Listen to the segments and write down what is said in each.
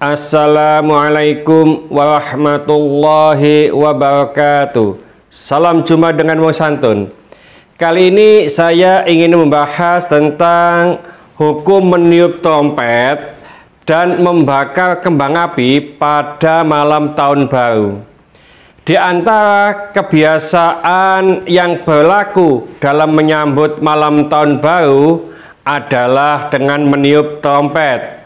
Assalamualaikum warahmatullahi wabarakatuh Salam jumpa dengan Wong Santun Kali ini saya ingin membahas tentang hukum meniup trompet dan membakar kembang api pada malam tahun baru di antara kebiasaan yang berlaku dalam menyambut malam tahun baru adalah dengan meniup trompet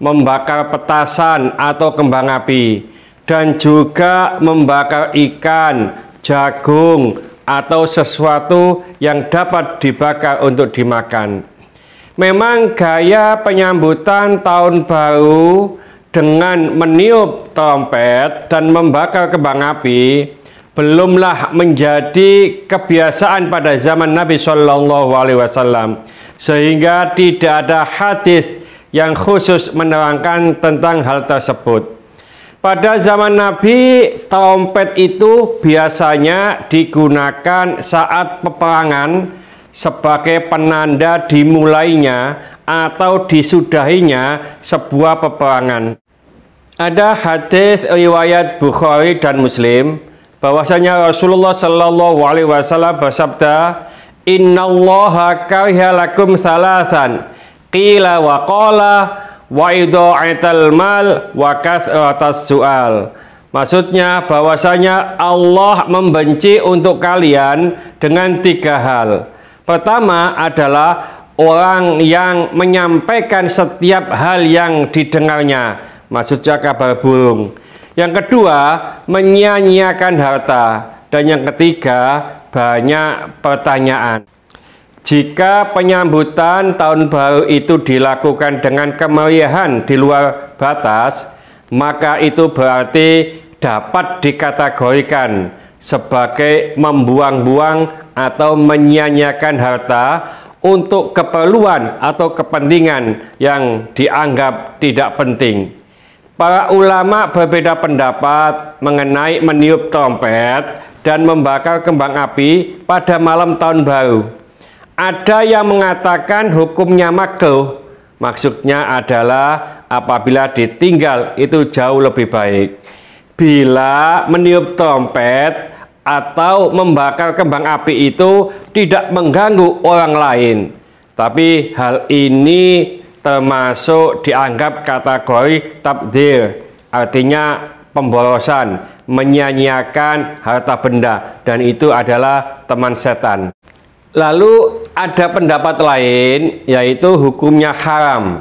membakar petasan atau kembang api, dan juga membakar ikan, jagung, atau sesuatu yang dapat dibakar untuk dimakan. Memang gaya penyambutan tahun baru dengan meniup trompet dan membakar kembang api belumlah menjadi kebiasaan pada zaman Nabi Shallallahu Alaihi Wasallam sehingga tidak ada hadis yang khusus menerangkan tentang hal tersebut. Pada zaman Nabi, trompet itu biasanya digunakan saat peperangan sebagai penanda dimulainya atau disudahinya sebuah peperangan. Ada hadis riwayat Bukhari dan Muslim bahwasanya Rasulullah Shallallahu alaihi wasallam bersabda, Inna Allah lakum salasan." qila wa qala wa idha'atal mal wa kathratas su'al. Maksudnya bahwasanya Allah membenci untuk kalian dengan tiga hal. Pertama adalah orang yang menyampaikan setiap hal yang didengarnya, maksudnya kabar burung. Yang kedua, menyia-nyiakan harta. Dan yang ketiga, banyak pertanyaan. Jika penyambutan tahun baru itu dilakukan dengan kemeriahan di luar batas, maka itu berarti dapat dikategorikan sebagai membuang-buang atau menyia harta untuk keperluan atau kepentingan yang dianggap tidak penting. Para ulama berbeda pendapat mengenai meniup trompet dan membakar kembang api pada malam tahun baru. Ada yang mengatakan hukumnya makruh, maksudnya adalah apabila ditinggal itu jauh lebih baik. Bila meniup trompet atau membakar kembang api itu tidak mengganggu orang lain. Tapi hal ini termasuk dianggap kategori tabdir, artinya pemborosan, menyanyiakan harta benda dan itu adalah teman setan. Lalu ada pendapat lain yaitu hukumnya haram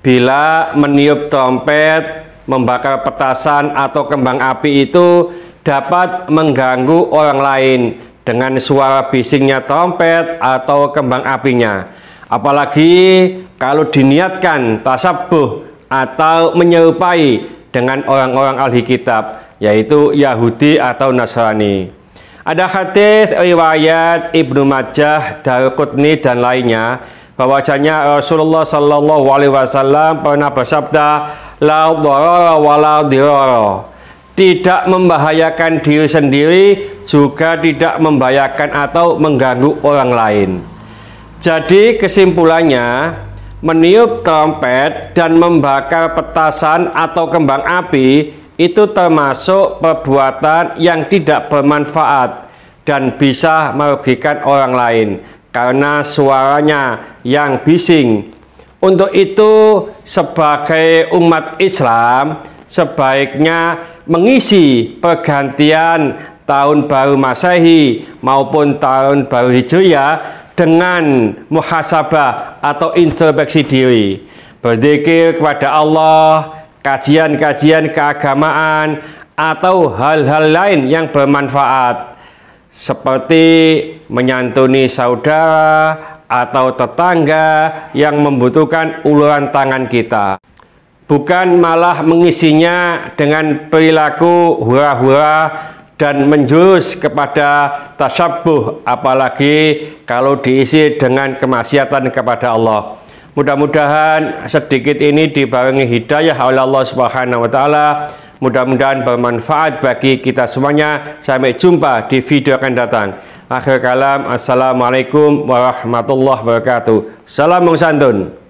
bila meniup trompet, membakar petasan atau kembang api itu dapat mengganggu orang lain dengan suara bisingnya trompet atau kembang apinya. Apalagi kalau diniatkan tasabuh atau menyerupai dengan orang-orang ahli kitab yaitu Yahudi atau Nasrani. Ada hadis riwayat Ibnu Majah, Daruqutni dan lainnya bahwasanya Rasulullah Shallallahu Alaihi Wasallam pernah bersabda, la dharara wa la dirara. Tidak membahayakan diri sendiri, juga tidak membahayakan atau mengganggu orang lain. Jadi kesimpulannya, meniup trompet dan membakar petasan atau kembang api itu termasuk perbuatan yang tidak bermanfaat dan bisa merugikan orang lain karena suaranya yang bising. Untuk itu, sebagai umat Islam, sebaiknya mengisi pergantian tahun baru Masehi maupun tahun baru Hijriah dengan muhasabah atau introspeksi diri. Berzikir kepada Allah, kajian-kajian keagamaan, atau hal-hal lain yang bermanfaat, seperti menyantuni saudara atau tetangga yang membutuhkan uluran tangan kita. Bukan malah mengisinya dengan perilaku hura-hura dan menjurus kepada tasabuh apalagi kalau diisi dengan kemaksiatan kepada Allah. Mudah-mudahan sedikit ini dibarengi hidayah oleh Allah Subhanahu wa taala. Mudah-mudahan bermanfaat bagi kita semuanya. Sampai jumpa di video akan datang. Akhir kalam, Assalamualaikum warahmatullahi wabarakatuh. Salam santun.